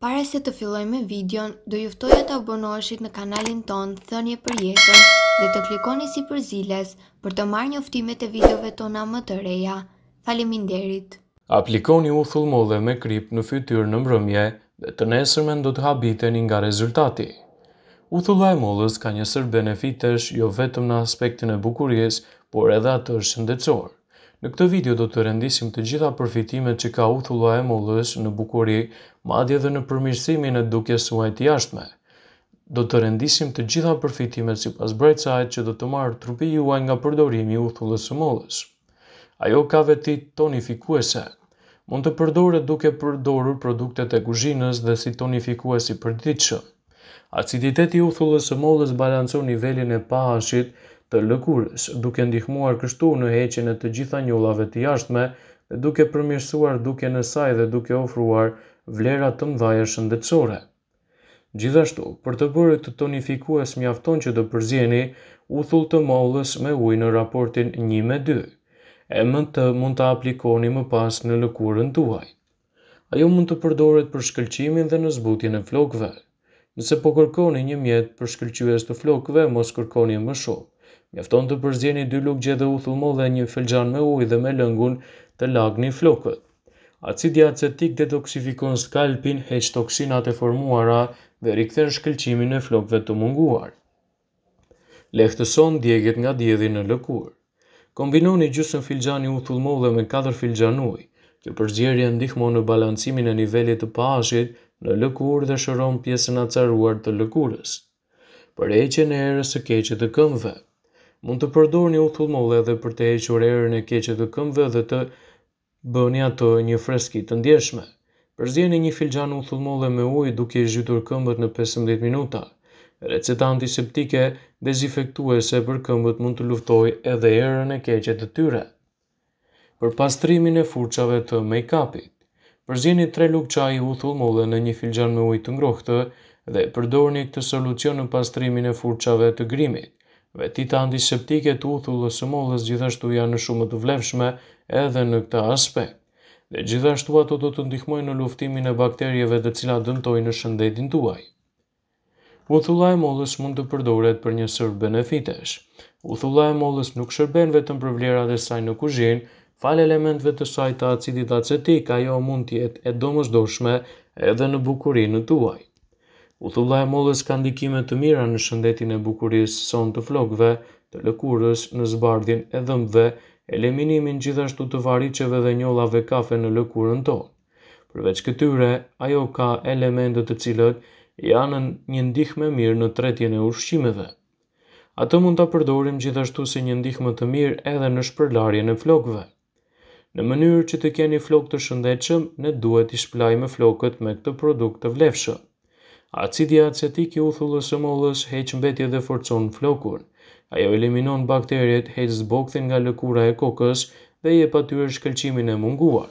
Pare se të filloj me videon, do juftoj e të abonoshit në kanalin ton, thënje për jetën dhe të klikoni si për ziles për të marrë një uftimet e videove tona më të reja. Faleminderit! Aplikoni u thullmo me krip në fytyr në mbrëmje dhe të nesërmen do të habiten nga rezultati. U thullo e mollës ka njësër benefitesh jo vetëm në aspektin e bukuries, por edhe atër shëndecorë. Në këtë video do të rendisim të gjitha përfitimet që ka uthulla e mullës në bukuri, madje edhe në përmirësimin e dukjes suajt të jashtme. Do të rendisim të gjitha përfitimet si pas brejtësajt që do të marrë trupi juaj nga përdorimi uthullës e mullës. Ajo ka veti tonifikuese. Mund të përdore duke përdorur produktet e guzhinës dhe si tonifikuesi për ditëshë. Aciditeti uthullës e mollës balancon nivelin e pahashit të lëkurës, duke ndihmuar kështu në heqin e të gjitha njullave të jashtme, dhe duke përmirësuar duke në saj dhe duke ofruar vlera të mdhaja shëndetsore. Gjithashtu, për të bërë të tonifikues mjafton që të përzjeni, u thull të maullës me uj në raportin 1 me 2, e më të mund të aplikoni më pas në lëkurën tuaj. Ajo mund të përdoret për shkëlqimin dhe në zbutjen e flokve. Nëse po kërkoni një mjet për shkëlqyes të flokve, mos kërkoni më shumë. Mjafton të përzjeni dy luk gjedhe u thumo dhe një felxan me uj dhe me lëngun të lagni flokët. Acidja acetik detoksifikon skalpin, heq toksinat e formuara dhe rikëthen shkëlqimin e flokëve të munguar. Lehtëson djegjet nga djedhi në lëkurë. Kombinoni gjysëm filxhani u thullmo dhe me 4 filxhan ujë. Kjo përzgjerje ndihmon në balancimin e nivellit të pashit në lëkurë dhe shëron pjesën acaruar të lëkurës. Për eqen e erës së keqe të këmbëve mund të përdorni uthullmolle edhe për të hequr erën e keqe të këmbëve dhe të bëni ato një freski të ndjeshme. Përzjeni një filxhan uthullmolle me ujë duke i zhytur këmbët në 15 minuta. Receta antiseptike dezinfektuese për këmbët mund të luftojë edhe erën e keqe të tyre. Për pastrimin e furçave të make-upit, përzjeni 3 lugë çaji uthullmolle në një filxhan me ujë të ngrohtë dhe përdorni këtë solucion në pastrimin e furçave të grimit. Vetita antiseptike të uthullës së mollës gjithashtu janë shumë të vlefshme edhe në këtë aspekt. Dhe gjithashtu ato do të ndihmojnë në luftimin e bakterieve të cilat dëmtojnë në shëndetin tuaj. Uthulla e mollës mund të përdoret për një sërbë benefitesh. Uthulla e mollës nuk shërben vetëm për vlerat e saj në kuzhinë, fal elementve të saj të acidit acetik, ajo mund të jetë e domosdoshme edhe në bukurinë tuaj. U të mollës ka ndikime të mira në shëndetin e bukurisë son të flokve, të lëkurës në zbardhjen e dhëmbëve, eliminimin gjithashtu të variqeve dhe njollave kafe në lëkurën to. Përveç këtyre, ajo ka elementet të cilët janë një ndihme mirë në tretjen e ushqimeve. Ato mund të përdorim gjithashtu si një ndihme të mirë edhe në shpërlarje në flokve. Në mënyrë që të keni flok të shëndetshëm, ne duhet i shplaj me flokët me këtë produkt të vlefshëm acidja acetik i uthullës së mollës heq mbetje dhe forcon flokun. Ajo eliminon bakteriet, heq zbokthin nga lëkura e kokës dhe jep patyre shkëlqimin e munguar.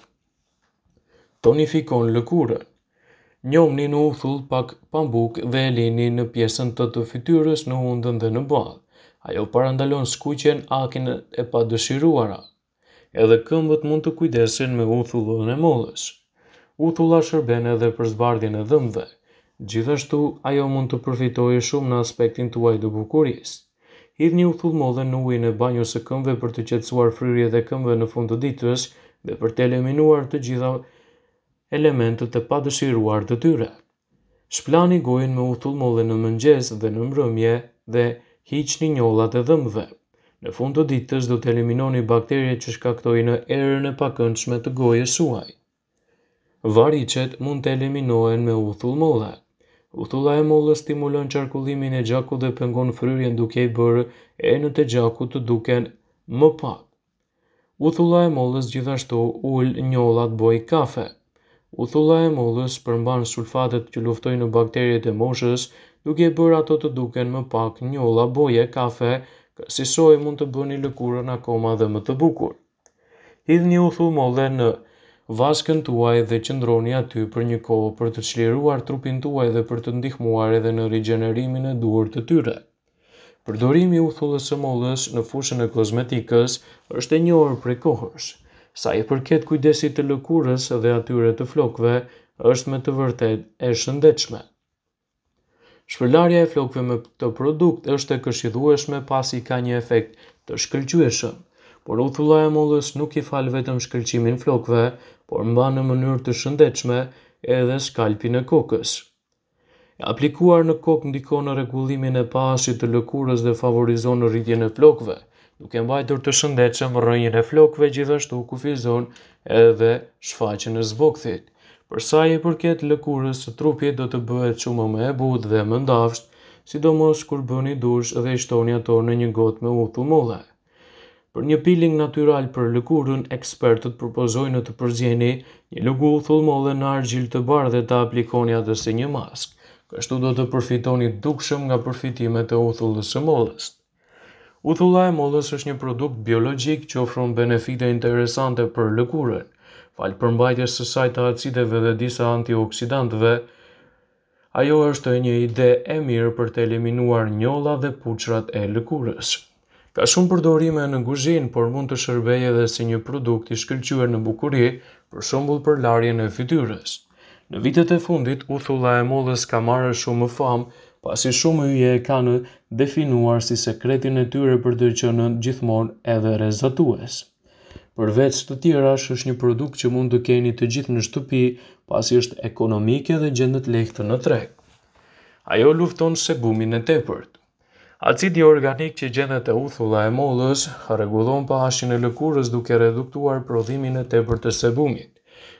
Tonifikon lëkurën. Njomni në uthull pak pambuk dhe elini në pjesën të të fytyrës në hundën dhe në balë. Ajo parandalon skuqen akin e pa dëshiruara. Edhe këmbët mund të kujdesin me uthullën e mollës. Uthulla shërben edhe për zbardhjen e dhëmbëve. Gjithashtu, ajo mund të përfitoj shumë në aspektin të uaj të bukuris. Hidh një u dhe në ujë në banjo së këmve për të qetsuar fryrje dhe këmve në fund të ditës dhe për të eliminuar të gjitha elementët e padëshiruar të tyre. Shplani gojnë me u thullmo dhe në mëngjes dhe në mbrëmje dhe hiq një njollat e dhëmve. Në fund të ditës do të eliminoni bakterje që shkaktojnë në erën e pakëndshme të gojës suaj. Varicet mund të eliminohen me u thullmollet. Uthulla e mollës stimulon qarkullimin e gjakut dhe pengon fryrjen duke i bërë enët e gjakut të duken më pak. Uthulla e mollës gjithashtu ullë njollat boj kafe. Uthulla e mollës përmban sulfatet që luftojnë në bakterjet e moshës duke i bërë ato të duken më pak njolla boje kafe, si mund të bëni lëkurën akoma dhe më të bukur. Hidh një uthull mollën në njollat, vaskën tuaj dhe qëndroni aty për një kohë për të çliruar trupin tuaj dhe për të ndihmuar edhe në rigjenerimin e duhur të tyre. Përdorimi i uthullës së mollës në fushën e kozmetikës është e njohur prej kohësh. Sa i përket kujdesit të lëkurës dhe atyre të flokëve, është me të vërtet e shëndetshme. Shpëllarja e flokëve me këtë produkt është e këshidhueshme pasi ka një efekt të shkëlqyeshëm por uthulla e mollës nuk i fal vetëm shkëlqimin flokëve, por mba në mënyrë të shëndechme edhe skalpin e kokës. E aplikuar në kokë ndikon në regullimin e pasit të lëkurës dhe favorizon në rritjen e flokëve, duke mbajtur të shëndechem rënjën e flokëve gjithashtu kufizon edhe shfaqen e zbokthit. Përsa i përket lëkurës të trupit do të bëhet shumë më e budh dhe më ndafsht, sidomos kur bëni dush dhe i shtoni ato në një gotë me uthu mollaj. Për një piling natural për lëkurën, ekspertët propozojnë të përzjeni një lëgu thullmollë në argjil të barë dhe të aplikoni atëse një maskë. Kështu do të përfitoni dukshëm nga përfitimet e uthullës së mollës. Uthulla e mollës është një produkt biologjik që ofron benefite interesante për lëkurën. Falë përmbajtjes së saj të acideve dhe disa antioksidantëve, ajo është një ide e mirë për të eliminuar njolla dhe puçrat e lëkurës. Ka shumë përdorime në guzhin, por mund të shërbej edhe si një produkt i shkëllqyër në bukuri, për shumbull për larje në fytyrës. Në vitet e fundit, u thula e mollës ka marrë shumë famë, pasi shumë yje e kanë definuar si sekretin e tyre për të qenë gjithmonë edhe rezatues. Përveç të tjera, është një produkt që mund të keni të gjithë në shtëpi, pasi është ekonomike dhe gjendet lehtë në treg. Ajo lufton se bumin e tepërt. Acidi organik që gjendet e uthulla e mollës rregullon pashin e lëkurës duke reduktuar prodhimin e tepër të sebumit.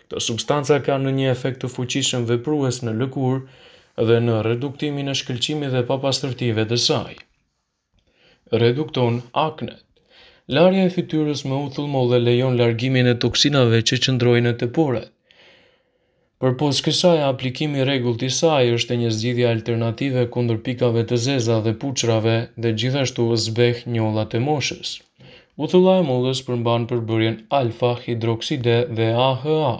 Kto substanca ka në një efekt të fuqishëm veprues në lëkurë dhe në reduktimin e shkëlqimit dhe papastërtive të saj. Redukton aknet. Larja e fytyrës me uthull molle lejon largimin e toksinave që qëndrojnë të porët. Për posë kësaj, aplikimi regull të saj është një zgjidhja alternative kundër pikave të zeza dhe puqrave dhe gjithashtu zbeh njolla të moshës. Uthulla e mullës përmban përbërjen alfa, hidroxide dhe AHA,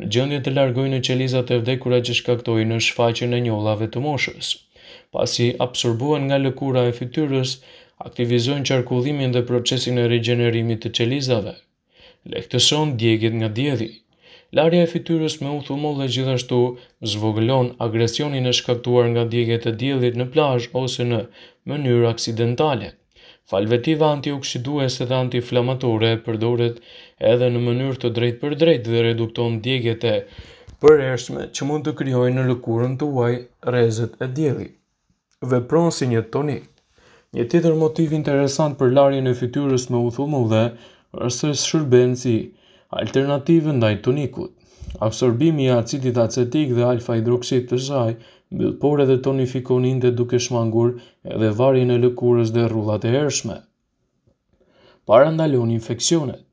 në gjëndje të largojnë në qelizat e vdekura që shkaktojnë në shfaqen e njollave të moshës. Pasi absorbohen nga lëkura e fytyrës, aktivizojnë qarkullimin dhe procesin e regjenerimit të qelizave. Lehtëson djegit nga djedhi. Larja e fytyrës me uthumull dhe gjithashtu zvoglon agresionin e shkaktuar nga djeget e djelit në plajsh ose në mënyrë aksidentale. Falvetiva antioksiduese dhe antiflamatore përdoret edhe në mënyrë të drejt për drejt dhe redukton djeget e për ershme që mund të kryoj në lëkurën të uaj rezet e djeli. Vepron si një tonik. Një tjetër motiv interesant për larjen e fytyrës me uthumull dhe është shërbenë si Alternative ndaj tunikut Absorbimi i acidit acetik dhe alfa hidroksit të zaj, por edhe tonifikon inde duke shmangur edhe varin e lëkurës dhe rullat e hershme. Para ndalon infekcionet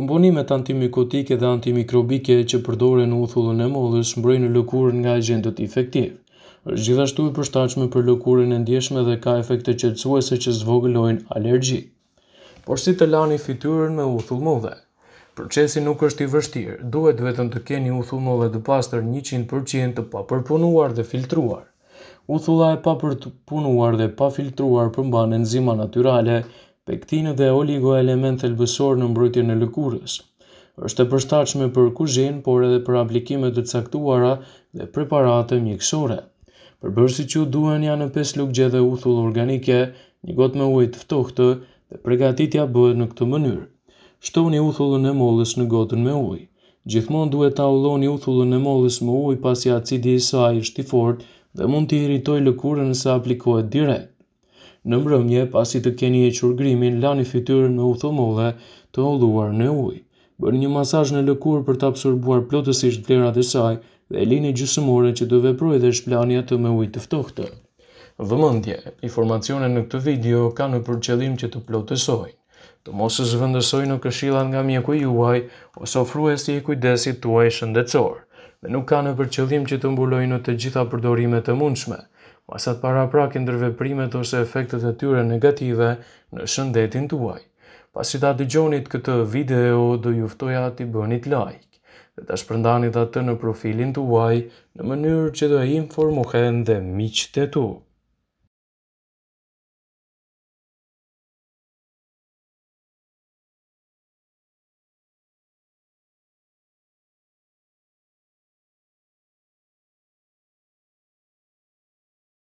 Komponimet antimikotike dhe antimikrobike që përdore në uthullën e modhës mbrojnë lëkurën nga agentët infektiv. është gjithashtu i përstachme për lëkurën e ndjeshme dhe ka efekte qëtësuese që zvoglojnë allergji. Por si të lani fiturën me uthullë modhës? Procesi nuk është i vështirë, duhet vetëm të keni uthullë të pastër 100% të papërpunuar dhe filtruar. Uthulla e papërpunuar dhe pafiltruar përmban enzima natyrale, pektinë dhe të thelbësor në mbrojtjen e lëkurës. Është e përshtatshme për kuzhinë, por edhe për aplikime të caktuara dhe preparate mjekësore. Përbërësi që duhen janë në 5 lukë dhe uthull organike, një gotë me ujtë ftohtë dhe pregatitja bëhet në këtë mënyrë. Shtoni uthullën e mollës në gotën me ujë. Gjithmonë duhet ta ulloni uthullën e mollës me ujë pasi acidi i saj është i fortë dhe mund të irritoj lëkurën nëse aplikohet direkt. Në mbrëmje, pasi të keni e qurgrimin, lani fityrën me në mollë të holluar në ujë. Bërë një masaj në lëkur për të absorbuar plotësisht vlera dhe saj dhe e lini gjysëmore që të veproj dhe shplania të me ujë tëftohtë. Vëmëndje, informacione në këtë video ka në përqedhim që të plotësojnë të mos e zëvëndësoj në këshillat nga mjeku juaj, ose ofru e si kujdesit të uaj shëndecor, dhe nuk ka në përqëllim që të mbuloj në të gjitha përdorimet të mundshme, pasat para prak e ose efektet e tyre negative në shëndetin të uaj. ta të gjonit këtë video, do juftoj ati bënit like, dhe të shpërndanit atë në profilin të uaj, në mënyrë që do e informohen dhe miqët e tu.